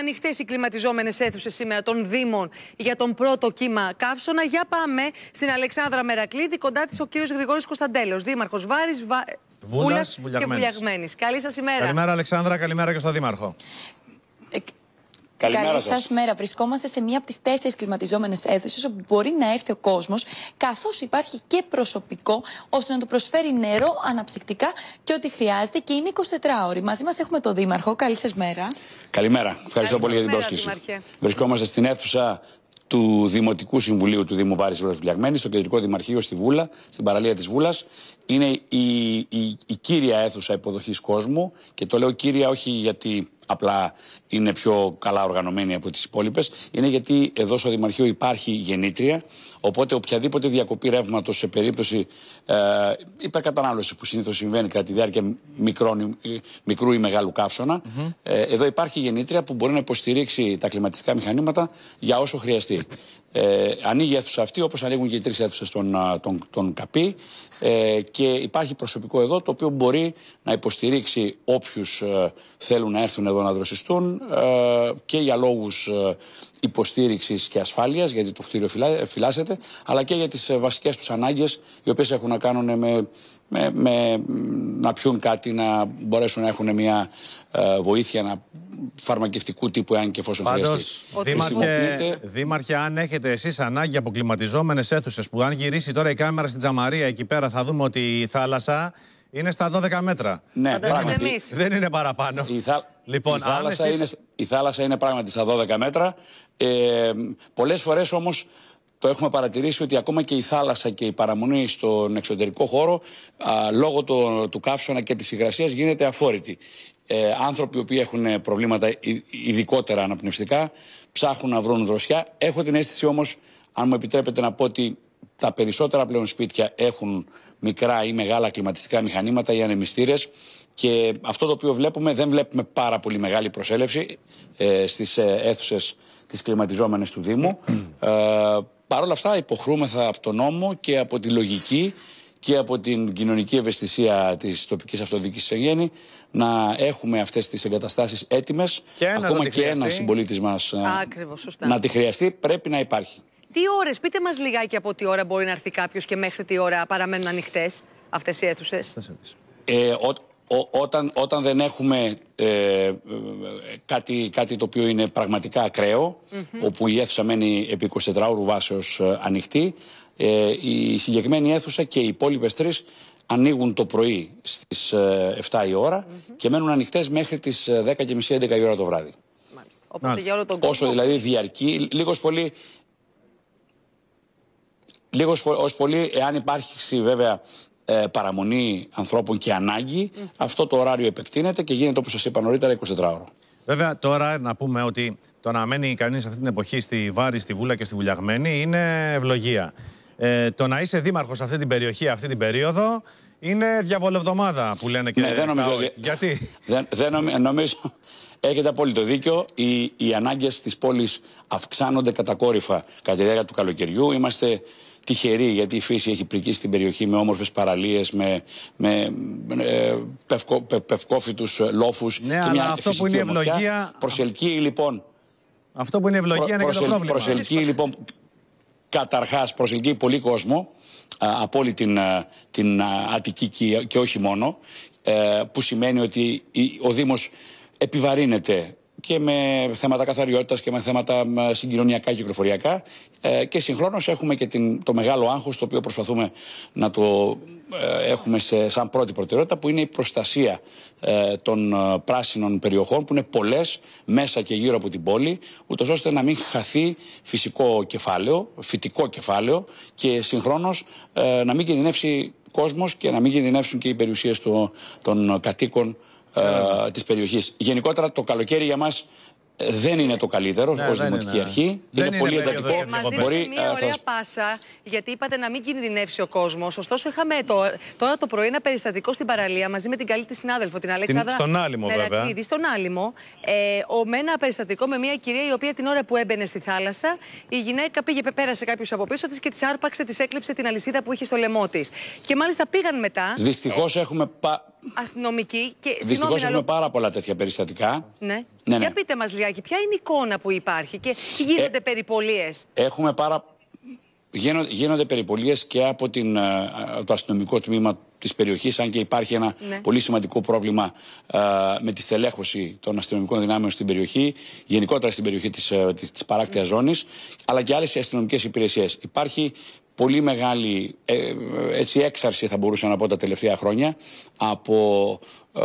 Ανοιχτές οι κλιματιζόμενες αίθουσες σήμερα των Δήμων για τον πρώτο κύμα καύσωνα. Για πάμε στην Αλεξάνδρα Μερακλίδη, κοντά της ο κύριος Γρηγόρης Κωνσταντέλος, Δήμαρχος Βάρης, Βούλα και Βουλιαγμένης. Καλή σας ημέρα. Καλημέρα, Αλεξάνδρα, καλημέρα και στον Δήμαρχο. Καλημέρα σα. μέρα. Βρισκόμαστε σε μία από τις τέσσερις κλιματιζόμενες αίθουσες όπου μπορεί να έρθει ο κόσμος, καθώς υπάρχει και προσωπικό, ώστε να του προσφέρει νερό, αναψυκτικά και ό,τι χρειάζεται και είναι 24 ώρε. Μαζί μας έχουμε τον Δήμαρχο. Καλή σας μέρα. Καλημέρα. Ευχαριστώ πολύ για την πρόσκληση. Δημαρχέ. Βρισκόμαστε στην αίθουσα του Δημοτικού Συμβουλίου του Δήμου Βάρης Βρεφυλιαγμένη, στο κεντρικό Δημαρχείο στη Βούλα, στην παραλία της Βούλας. Είναι η, η, η κύρια αίθουσα υποδοχής κόσμου και το λέω κύρια όχι γιατί απλά είναι πιο καλά οργανωμένη από τις υπόλοιπες, είναι γιατί εδώ στο Δημαρχείο υπάρχει γεννήτρια, Οπότε οποιαδήποτε διακοπή ρεύματος σε περίπτωση ε, υπερκατανάλωση που συνήθως συμβαίνει κατά τη διάρκεια μικρών, μικρού ή μεγάλου ε, εδώ υπάρχει γεννήτρια που μπορεί να υποστηρίξει τα κλιματιστικά μηχανήματα για όσο χρειαστεί. Ε, ανοίγει η αίθουσα αυτή, όπως ανοίγουν και οι τρεις αίθουσες των, των, ε, και υπάρχει προσωπικό εδώ το οποίο μπορεί να υποστηρίξει όποιους ε, θέλουν να έρθουν εδώ να δροσιστούν ε, και για λόγους υποστήριξης και ασφάλειας, γιατί το κτίριο φυλάσσεται, αλλά και για τις βασικές τους ανάγκες, οι οποίες έχουν να κάνουν με, με, με, να πιούν κάτι, να μπορέσουν να έχουν μια βοήθεια να φαρμακευτικού τύπου, εάν και εφόσον χρειαστεί. Δήμαρχε, δήμαρχε, αν έχετε εσείς ανάγκη από κλιματιζόμενε αίθουσες, που αν γυρίσει τώρα η κάμερα στην Τζαμαρία εκεί πέρα, θα δούμε ότι η θάλασσα είναι στα 12 μέτρα. Ναι, πράγματι. Δεν είναι παραπάνω. Η λοιπόν, η θάλασσα, είναι, η θάλασσα είναι πράγματι στα 12 μέτρα. Ε, Πολλές φορές όμως το έχουμε παρατηρήσει ότι ακόμα και η θάλασσα και η παραμονή στον εξωτερικό χώρο λόγω το, του καύσωνα και της υγρασίας γίνεται αφόρητη ε, άνθρωποι που έχουν ε, προβλήματα ειδικότερα αναπνευστικά, ψάχνουν να βρουν δροσιά. Έχω την αίσθηση όμως, αν μου επιτρέπετε να πω, ότι τα περισσότερα πλέον σπίτια έχουν μικρά ή μεγάλα κλιματιστικά μηχανήματα ή ανεμιστήρες. Και αυτό το οποίο βλέπουμε, δεν βλέπουμε πάρα πολύ μεγάλη προσέλευση ε, στις ε, αίθουσες κλιματιζόμενες του Δήμου. Ε, Παρ' όλα αυτά, υποχρούμεθα από τον νόμο και από τη λογική και από την κοινωνική ευαισθησία της τοπικής αυτοδιοίκησης σε γέννη να έχουμε αυτές τις εγκαταστάσεις έτοιμες. Ακόμα και ένας συμπολίτης μας να τη χρειαστεί, πρέπει να υπάρχει. Τι ώρες, πείτε μας λιγάκι από τι ώρα μπορεί να έρθει κάποιος και μέχρι τι ώρα παραμένουν ανοιχτές αυτές οι αίθουσες. Ε, όταν, όταν δεν έχουμε ε, κάτι, κάτι το οποίο είναι πραγματικά ακραίο, όπου η αίθουσα μένει επί 24 ώρου βάσεως ε, ανοιχτή, ε, η συγκεκριμένη αίθουσα και οι υπόλοιπες τρεις ανοίγουν το πρωί στις 7 ε, η ώρα και μένουν ανοιχτές μέχρι τις 10.30-11 ε, η ώρα το βράδυ. Μάλιστα. Οπότε για όλο τον κόσμο... Όσο δηλαδή διαρκεί, Λίγος πολύ... Λίγος ως πολύ, εάν υπάρχει βέβαια παραμονή ανθρώπων και ανάγκη, αυτό το ωράριο επεκτείνεται και γίνεται όπως σας είπα νωρίτερα 24 ώρο. Βέβαια, τώρα να πούμε ότι το να μένει κανείς αυτή την εποχή στη Βάρη, στη Βούλα και στη Βουλιαγμένη είναι ευλογία ε, το να είσαι δήμαρχος σε αυτή την περιοχή, αυτή την περίοδο, είναι διαβολευδομάδα που λένε και ναι, δεν νομίζω. Γιατί. Δεν, δεν νομίζω, νομίζω. Έχετε απόλυτο δίκιο. Οι, οι ανάγκες της πόλης αυξάνονται κατακόρυφα κατά τη διάρκεια του καλοκαιριού. Είμαστε τυχεροί γιατί η φύση έχει πρικήσει την περιοχή με όμορφες παραλίες, με, με, με πευκό, πε, λόφους. Ναι, αλλά αυτό που είναι ευλογία. Προσελκύει λοιπόν. Αυτό που είναι ευλογία είναι και το πρόβλημα. Προσελκύει λοιπόν καταρχάς προσελκύει πολύ κόσμο από όλη την, την Αττική και, όχι μόνο ε, που σημαίνει ότι ο Δήμος επιβαρύνεται και με θέματα καθαριότητας και με θέματα συγκοινωνιακά και κυκλοφοριακά ε, και συγχρόνως έχουμε και την, το μεγάλο άγχος το οποίο προσπαθούμε να το ε, έχουμε σαν πρώτη προτεραιότητα που είναι η προστασία ε, των πράσινων περιοχών που είναι πολλές μέσα και γύρω από την πόλη ούτως ώστε να μην χαθεί φυσικό κεφάλαιο, φυτικό κεφάλαιο και συγχρόνως να μην κινδυνεύσει κόσμος και να μην κινδυνεύσουν και οι περιουσίες των κατοίκων ε, της περιοχής. Γενικότερα το καλοκαίρι για μας ε, δεν είναι το καλύτερο ναι, ω δημοτική ναι. αρχή. Δεν είναι, πολύ εντατικό. Μα δίνει μια ε, ωραία πάσα, γιατί είπατε να μην κινδυνεύσει ο κόσμος. Ωστόσο, είχαμε το, τώρα το πρωί ένα περιστατικό στην παραλία μαζί με την καλή της συνάδελφο, την Αλέξανδρα. Στον Άλυμο, βέβαια. Στον Άλυμο. Ε, ο, με ένα περιστατικό με μια κυρία η οποία την ώρα που έμπαινε στη θάλασσα, η γυναίκα πήγε, πέρασε κάποιος από πίσω της και της άρπαξε, της έκλειψε την αλυσίδα που είχε στο λαιμό της. Και μάλιστα πήγαν μετά. Δυστυχώς ε, έχουμε αστυνομικοί. Και... Δυστυχώς έχουμε πάρα πολλά τέτοια περιστατικά. Ναι. ναι, ναι. Για πείτε μας λιγάκι, ποια είναι η εικόνα που υπάρχει και γίνονται ε, περιπολίες. Έχουμε πάρα. Γίνονται, γίνονται περιπολίες και από την, ε, το αστυνομικό τμήμα της περιοχής, αν και υπάρχει ένα ναι. πολύ σημαντικό πρόβλημα ε, με τη στελέχωση των αστυνομικών δυνάμεων στην περιοχή, γενικότερα στην περιοχή της, ε, της, της ναι. ζώνης, αλλά και άλλες αστυνομικές υπηρεσίες. Υπάρχει πολύ μεγάλη ε, έτσι, έξαρση θα μπορούσα να πω τα τελευταία χρόνια από, ε,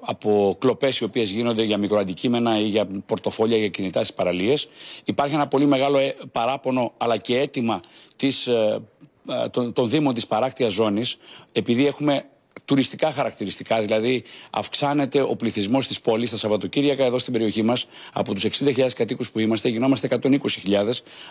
από κλοπές οι οποίες γίνονται για μικροαντικείμενα ή για πορτοφόλια για κινητά στις παραλίες. Υπάρχει ένα πολύ μεγάλο ε, παράπονο αλλά και αίτημα της, ε, ε των, των Δήμων της παράκτιας ζώνης επειδή έχουμε τουριστικά χαρακτηριστικά. Δηλαδή, αυξάνεται ο πληθυσμός της πόλης τα Σαββατοκύριακα εδώ στην περιοχή μας. Από τους 60.000 κατοίκους που είμαστε, γινόμαστε 120.000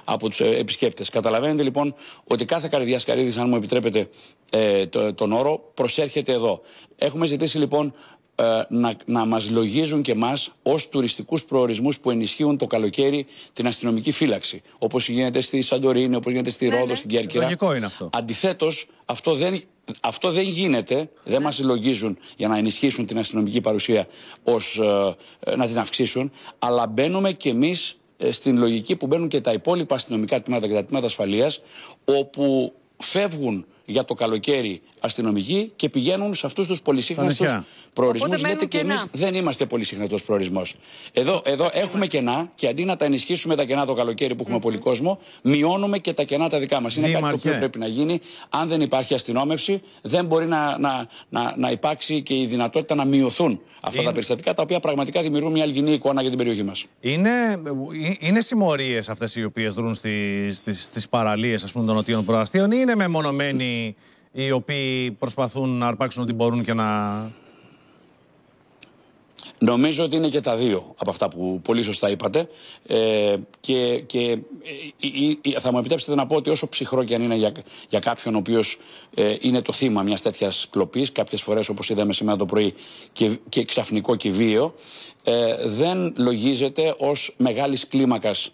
από τους ε, επισκέπτες. Καταλαβαίνετε λοιπόν ότι κάθε καρδιά καρύδη, αν μου επιτρέπετε ε, τον όρο, προσέρχεται εδώ. Έχουμε ζητήσει λοιπόν ε, να, να μας λογίζουν και μας ως τουριστικούς προορισμούς που ενισχύουν το καλοκαίρι την αστυνομική φύλαξη. Όπως γίνεται στη Σαντορίνη, όπως γίνεται στη ναι, Ρόδο, ναι, ναι. στην Κέρκυρα. είναι αυτό. Αντιθέτως, αυτό δεν αυτό δεν γίνεται, δεν ναι. μας συλλογίζουν για να ενισχύσουν την αστυνομική παρουσία ως ε, ε, να την αυξήσουν, αλλά μπαίνουμε κι εμείς ε, στην λογική που μπαίνουν και τα υπόλοιπα αστυνομικά τμήματα και τα τμήματα ασφαλείας, όπου φεύγουν για το καλοκαίρι αστυνομικοί και πηγαίνουν σε αυτούς τους πολυσύχναστου προορισμού. Γιατί και εμείς δεν είμαστε πολυσύχνατος προορισμός. Εδώ, εδώ έχουμε κενά και αντί να τα ενισχύσουμε τα κενά το καλοκαίρι που έχουμε mm πολύ κόσμο, μειώνουμε και τα κενά τα δικά μας. Είναι κάτι το οποίο πρέπει να γίνει. Αν δεν υπάρχει αστυνόμευση, δεν μπορεί να, να, να, να υπάρξει και η δυνατότητα να μειωθούν αυτά τα περιστατικά τα οποία πραγματικά δημιουργούν μια αλγινή εικόνα για την περιοχή μας. Είναι, ε, είναι συμμορίες αυτές οι οποίες δρούν στι παραλίε των νοτιών προαστίων ή είναι μεμονωμένοι οι οποίοι προσπαθούν να αρπάξουν ό,τι μπορούν και να... Νομίζω ότι είναι και τα δύο από αυτά που πολύ σωστά είπατε ε, και, και ε, ε, θα μου επιτρέψετε να πω ότι όσο ψυχρό και αν είναι για, κάποιον ο οποίος είναι το θύμα μιας τέτοιας κλοπής κάποιες φορές όπως είδαμε σήμερα το πρωί και, ξαφνικό και βίαιο δεν λογίζεται ως μεγάλης κλίμακας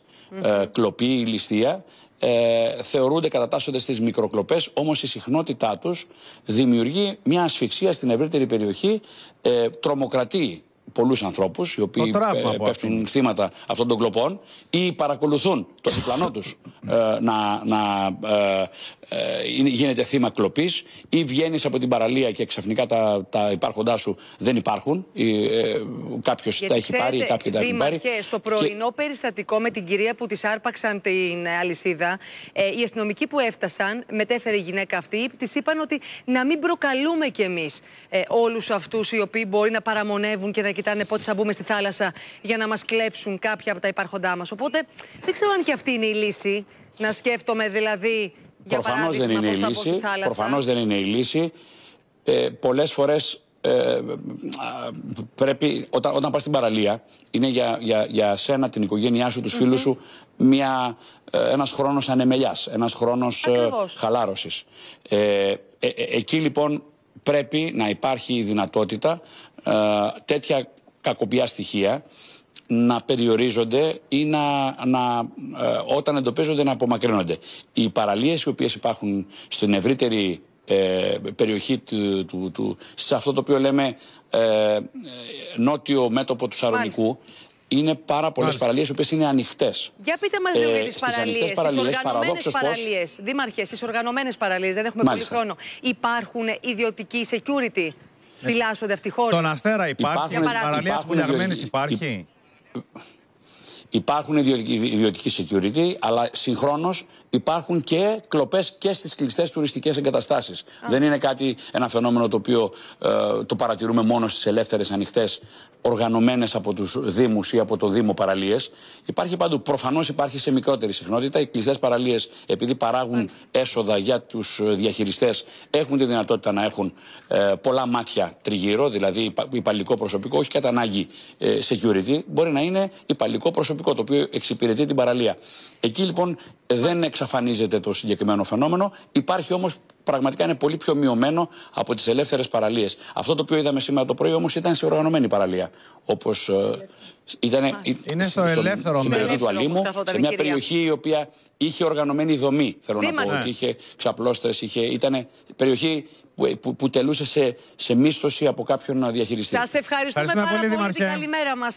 κλοπή ή ληστεία ε, θεωρούνται, κατατάσσονται στις μικροκλοπές όμως η συχνότητά τους δημιουργεί μια ασφυξία στην ευρύτερη περιοχή, ε, τρομοκρατεί πολλούς ανθρώπους οι οποίοι ε, πέφτουν πέφτουν θύματα αυτών των κλοπών ή παρακολουθούν τον διπλανό τους ε, να, να ε, ε γίνεται θύμα κλοπής ή βγαίνεις από την παραλία και ξαφνικά τα, τα υπάρχοντά σου δεν υπάρχουν. Ε, Κάποιος τα έχει πάρει ή κάποιοι τα έχουν πάρει. Στο πρωινό περιστατικό με την κυρία που της άρπαξαν την αλυσίδα, οι αστυνομικοί που έφτασαν, μετέφερε η γυναίκα αυτή, της είπαν ότι να μην προκαλούμε κι εμείς όλους αυτούς οι οποίοι μπορεί να παραμονεύουν και να κοιτάνε πότε θα μπούμε στη θάλασσα για να μας κλέψουν κάποια από τα υπάρχοντά μας. Οπότε δεν ξέρω αν και αυτή είναι η λύση. Να σκέφτομαι δηλαδή. Για Προφανώς δεν, είναι η λύση. Προφανώς δεν είναι η λύση. Ε, πολλές φορές ε, πρέπει, όταν, όταν πας στην παραλία, είναι για, για, για σένα, την οικογένειά σου, τους mm φίλους σου, μια, ε, ένας χρόνος ανεμελιάς, ένας χρόνος ε, χαλάρωσης. Ε, ε, εκεί λοιπόν πρέπει να υπάρχει δυνατότητα ε, τέτοια κακοπιά στοιχεία να περιορίζονται ή να, ε, όταν εντοπίζονται να απομακρύνονται. Οι παραλίες οι οποίες υπάρχουν στην ευρύτερη ε, περιοχή του, του, σε αυτό το οποίο λέμε νότιο μέτωπο του Σαρονικού είναι πάρα πολλές παραλίες οι οποίες είναι ανοιχτές. Για πείτε μας λίγο για ε, τι παραλίε. Τι οργανωμένε παραλίες. Δήμαρχε, στις οργανωμένες παραλίες, δεν έχουμε πολύ χρόνο. Υπάρχουν ιδιωτικοί security. Ε, Φυλάσσονται αυτοί χώροι. Στον Αστέρα υπάρχει, παραλία τη υπάρχει. Υπάρχουν ιδιωτικοί security, αλλά συγχρόνως υπάρχουν και κλοπές και στις κλειστές τουριστικές εγκαταστάσεις. Δεν είναι κάτι, ένα φαινόμενο το οποίο ε, το παρατηρούμε μόνο στις ελεύθερες ανοιχτές οργανωμένες από τους Δήμους ή από το Δήμο παραλίες. Υπάρχει παντού. Προφανώς υπάρχει σε μικρότερη συχνότητα. Οι κλειστέ παραλίες, επειδή παράγουν έσοδα για τους ε, διαχειριστές, έχουν τη δυνατότητα να έχουν ε, πολλά μάτια τριγύρω, δηλαδή υπαλλικό προσωπικό, όχι κατά ανάγκη ε, security. Μπορεί να είναι υπαλλικό προσωπικό, το οποίο εξυπηρετεί την παραλία. Εκεί λοιπόν δεν εξαφανίζεται το συγκεκριμένο φαινόμενο. Υπάρχει όμως πραγματικά είναι πολύ πιο μειωμένο από τις ελεύθερες παραλίες. Αυτό το οποίο είδαμε σήμερα το πρωί όμως ήταν σε οργανωμένη παραλία. Όπως ε, ήταν είναι στο ελεύθερο μέρος του Αλήμου, σε μια περιοχή η οποία είχε οργανωμένη δομή. Θέλω να πω ότι είχε ξαπλώστε, είχε... ήταν περιοχή που, που, τελούσε σε, σε μίσθωση από κάποιον να διαχειριστεί. Σας ευχαριστούμε, πάρα πολύ, την Καλημέρα μας.